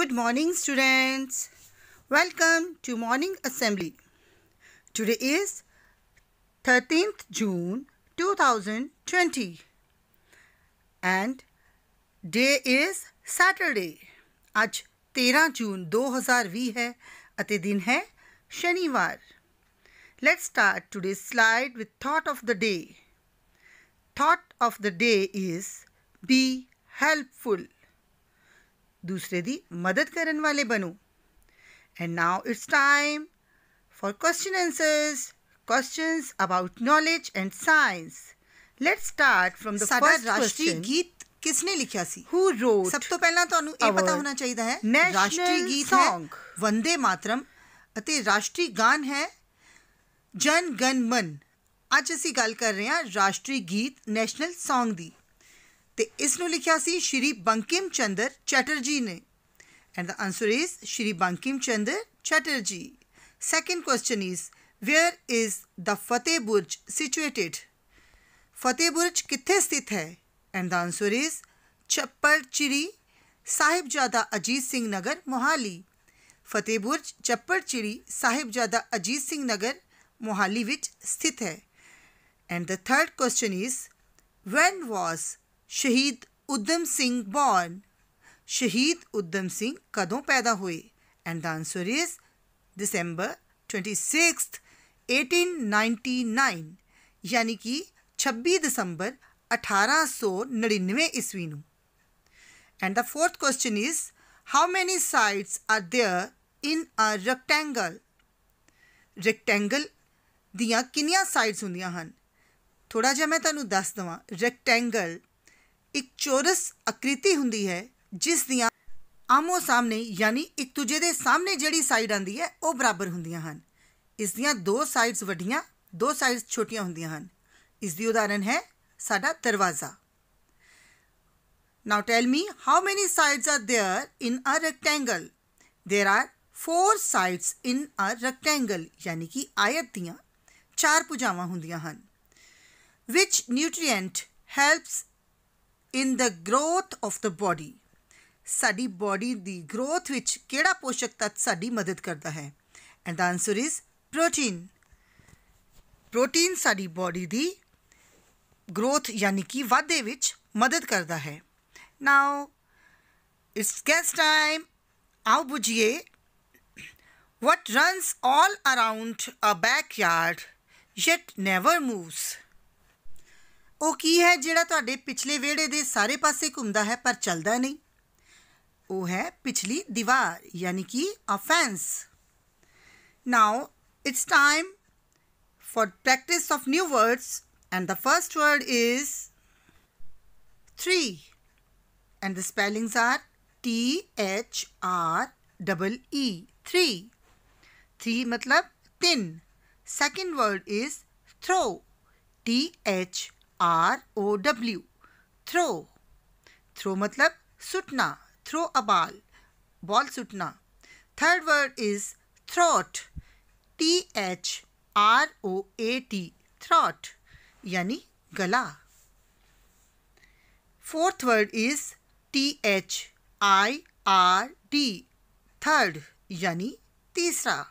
Good morning students. Welcome to morning assembly. Today is 13th June 2020 and day is Saturday. आज 13 जून 2020 है अते दिन है शनिवार Let's start today's slide with thought of the day. Thought of the day is be helpful. ਦੂਸਰੇ ਦੀ ਮਦਦ ਕਰਨ ਵਾਲੇ ਬਣੋ and now it's time for question answers questions about knowledge and science let's start from the first ਰਾਸ਼ਟਰੀ ਗੀਤ ਕਿਸਨੇ ਲਿਖਿਆ ਸੀ ਹੂ wrote ਸਭ ਤੋਂ ਪਹਿਲਾਂ ਤੁਹਾਨੂੰ ਇਹ ਪਤਾ ਹੋਣਾ ਚਾਹੀਦਾ ਹੈ ਰਾਸ਼ਟਰੀ ਗੀਤ ਹੈ ਵੰਦੇ ਮਾਤਰਮ ਅਤੇ ਰਾਸ਼ਟਰੀ ਗਾਨ ਹੈ ਜਨ ਗਨ ਮਨ ਅੱਜ ਅਸੀਂ ਗੱਲ ਕਰ ਰਹੇ ਹਾਂ ਰਾਸ਼ਟਰੀ ਗੀਤ ਨੈਸ਼ਨਲ Song ਦੀ ਤੇ ਇਸ ਨੂੰ ਲਿਖਿਆ ਸੀ ਸ਼੍ਰੀ ਬੰਕਿਮ ਚੰਦਰ ਚੈਟਰਜੀ ਨੇ and the answer is Shri Bankim Chandra Chatterjee second question is where is the Fateh Burj situated Fateh Burj ਕਿੱਥੇ ਸਥਿਤ ਹੈ and the answer is Chappar Chiri Sahibzada Ajit Singh ਨਗਰ ਮੋਹਾਲੀ ਫਤਿਹ ਬੁਰਜ ਚੱਪੜ ਚਿੜੀ ਸਾਹਿਬਜ਼ਾਦਾ ਅਜੀਤ ਸਿੰਘ ਨਗਰ ਮੋਹਾਲੀ ਵਿੱਚ ਸਥਿਤ ਹੈ and the third question is when was Shaheed Udham Singh born ਸ਼ਹੀਦ ਉਦਮ ਸਿੰਘ ਕਦੋਂ ਪੈਦਾ ਹੋਏ and the answer is December 26 1899 ਯਾਨੀ ਕਿ 26 ਦਸੰਬਰ 1899 ਈਸਵੀ ਨੂੰ and the fourth question is how many sides are there in a rectangle rectangle ਦੀਆਂ ਕਿੰਨੀਆਂ ਸਾਈਡਸ ਹੁੰਦੀਆਂ ਹਨ ਥੋੜਾ ਜਿਹਾ ਮੈਂ ਤੁਹਾਨੂੰ ਦੱਸ ਦਵਾਂ ਰੈਕਟੈਂਗਲ ਇੱਕ ਚੌਰਸ ਆਕ੍ਰਿਤੀ ਹੁੰਦੀ ਹੈ ਜਿਸ ਦੀਆਂ ਆਮੋ ਸਾਹਮਣੇ ਯਾਨੀ ਇੱਕ ਦੂਜੇ ਦੇ ਸਾਹਮਣੇ ਜਿਹੜੀ ਸਾਈਡ ਆਂਦੀ ਹੈ ਉਹ ਬਰਾਬਰ ਹੁੰਦੀਆਂ ਹਨ ਇਸ ਦੀਆਂ ਦੋ ਸਾਈਡਸ ਵੱਡੀਆਂ ਦੋ ਸਾਈਡਸ ਛੋਟੀਆਂ ਹੁੰਦੀਆਂ ਹਨ ਇਸ ਦੀ ਉਦਾਹਰਨ ਹੈ ਸਾਡਾ ਦਰਵਾਜ਼ਾ Now tell me how many sides are there in a rectangle There are 4 sides in a rectangle ਯਾਨੀ ਕਿ ਆਇਤ ਦੀਆਂ ਚਾਰ ਭੁਜਾਵਾਂ ਹੁੰਦੀਆਂ ਹਨ which nutrient helps in the growth of the body ਸਾਡੀ ਬਾਡੀ ਦੀ ਗਰੋਥ ਵਿੱਚ ਕਿਹੜਾ ਪੋਸ਼ਕ ਤੱਤ ਸਾਡੀ ਮਦਦ ਕਰਦਾ ਹੈ and the answer is protein protein ਸਾਡੀ ਬਾਡੀ ਦੀ ਗਰੋਥ ਯਾਨੀ ਕਿ ਵਾਧੇ ਵਿੱਚ ਮਦਦ ਕਰਦਾ ਹੈ ਨਾਓ ਇਟਸ ਗੈਸ ਟਾਈਮ ਆਓ ਬੁਝੀਏ what runs all around a backyard yet never moves ਉਹ ਕੀ ਹੈ ਜਿਹੜਾ ਤੁਹਾਡੇ ਪਿਛਲੇ ਵਿਹੜੇ ਦੇ ਸਾਰੇ ਪਾਸੇ ਘੁੰਮਦਾ ਹੈ ਪਰ ਚੱਲਦਾ ਨਹੀਂ ਉਹ ਹੈ ਪਿਛਲੀ ਦੀਵਾਰ ਯਾਨੀ ਕਿ offence now it's time for practice of new words and the first word is three and the spellings are t h r double e three three matlab tin second word is throw t h R O W throw throw मतलब सुटना throw a ball ball सुटना third word is throat T H R O A T throat यानी गला fourth word is T H I R D third यानी तीसरा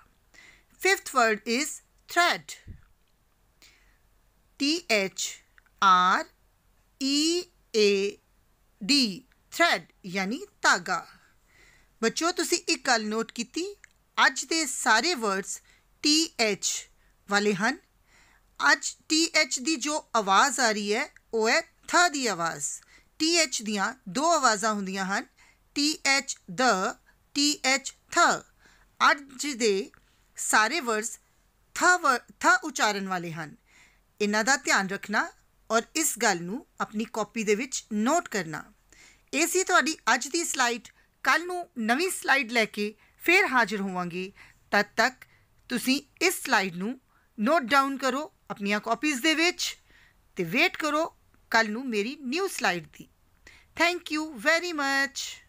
fifth word is thread T H R E A D thread ਯਾਨੀ ਧਾਗਾ ਬੱਚਿਓ ਤੁਸੀਂ ਇੱਕ ਗੱਲ ਨੋਟ ਕੀਤੀ ਅੱਜ ਦੇ ਸਾਰੇ ਵਰਡਸ ਟੀ ਐਚ ਵਾਲੇ ਹਨ ਅੱਜ ਟੀ ਐਚ ਦੀ ਜੋ ਆਵਾਜ਼ ਆ ਰਹੀ ਹੈ ਉਹ ਹੈ ਥ ਦੀ ਆਵਾਜ਼ ਟੀ ਐਚ ਦੀਆਂ ਦੋ ਆਵਾਜ਼ਾਂ ਹੁੰਦੀਆਂ ਹਨ ਟੀ ਐਚ ਦ ਟੀ ਐਚ ਥ ਅੱਜ ਦੇ ਸਾਰੇ ਵਰਡਸ ਥ ਥ ਉਚਾਰਨ ਵਾਲੇ ਹਨ ਇਹਨਾਂ ਦਾ ਧਿਆਨ ਰੱਖਣਾ ਔਰ ਇਸ ਗੱਲ ਨੂੰ ਆਪਣੀ ਕਾਪੀ ਦੇ ਵਿੱਚ ਨੋਟ ਕਰਨਾ ਇਹ ਸੀ ਤੁਹਾਡੀ ਅੱਜ ਦੀ ਸਲਾਈਡ ਕੱਲ ਨੂੰ ਨਵੀਂ ਸਲਾਈਡ ਲੈ ਕੇ ਫੇਰ ਹਾਜ਼ਰ ਹੋਵਾਂਗੇ ਤਦ ਤੱਕ ਤੁਸੀਂ ਇਸ ਸਲਾਈਡ ਨੂੰ ਨੋਟ ਡਾਊਨ ਕਰੋ ਆਪਣੀਆਂ ਕਾਪੀਜ਼ ਦੇ ਵਿੱਚ ਤੇ ਵੇਟ ਕਰੋ ਕੱਲ ਨੂੰ ਮੇਰੀ ਨਿਊ ਸਲਾਈਡ ਦੀ ਥੈਂਕ ਯੂ ਵੈਰੀ ਮੱਚ